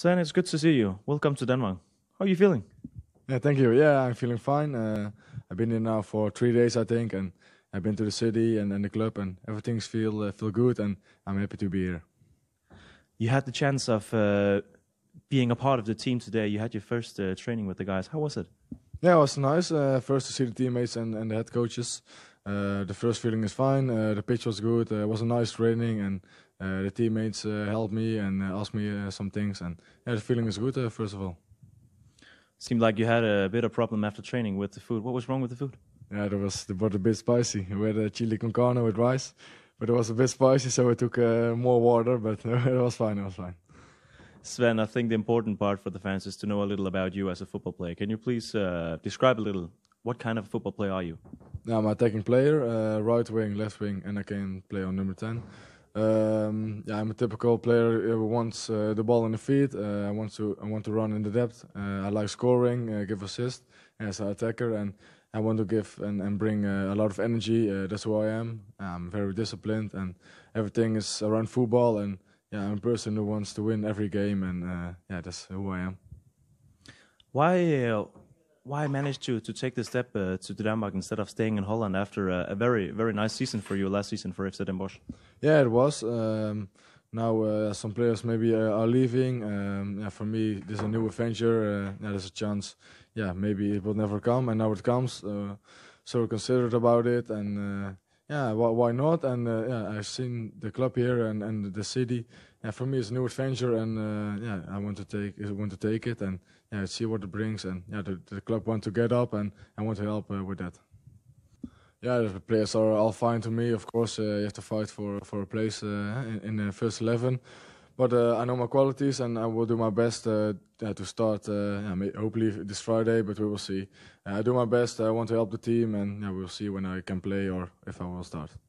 Sven, it's good to see you. Welcome to Denmark. How are you feeling? Yeah, thank you. Yeah, I'm feeling fine. Uh, I've been here now for three days, I think, and I've been to the city and, and the club, and everything's feel uh, feel good, and I'm happy to be here. You had the chance of uh, being a part of the team today. You had your first uh, training with the guys. How was it? Yeah, it was nice. Uh, first to see the teammates and, and the head coaches, uh, the first feeling is fine. Uh, the pitch was good. Uh, it was a nice training, and the teammates helped me and asked me some things. And yeah, the feeling is good. first of all, seemed like you had a bit of problem after training with the food. What was wrong with the food? Yeah, there was the was a bit spicy. We had a chili con carne with rice, but it was a bit spicy, so I took uh, more water. But it was fine. It was fine. Sven, I think the important part for the fans is to know a little about you as a football player. Can you please uh, describe a little what kind of football player are you? I'm an attacking player, uh, right wing, left wing, and I can play on number 10. Um, yeah, I'm a typical player who wants uh, the ball in the feet. Uh, I want to I want to run in the depth. Uh, I like scoring, uh, give assist as an attacker, and I want to give and, and bring uh, a lot of energy. that's who I am. I'm very disciplined, and everything is around football. And yeah, I'm a person who wants to win every game, and yeah, that's who I am. Why why I managed to to take the step uh, to Denmark instead of staying in Holland after a, a, very very nice season for you last season for FC Den Bosch. Yeah, it was. Um, now uh, some players maybe uh, are leaving. Um, yeah, for me, there's a new adventure. Uh, yeah, there's a chance. Yeah, maybe it will never come, and now it comes. Uh, so we're considered about it, and uh, yeah, why, why not? And uh, yeah, I've seen the club here and, and the city. Yeah, for me, it's a new adventure, and uh, yeah, I want to take I want to take it and yeah, see what it brings. And yeah, the, the club want to get up, and I want to help uh, with that. Yeah, the players are all fine to me. Of course, uh, you have to fight for for a place uh, in, in the first eleven. But uh, I know my qualities, and I will do my best uh, to start. Uh, hopefully this Friday, but we will see. I do my best. I want to help the team, and yeah, we'll see when I can play or if I will start.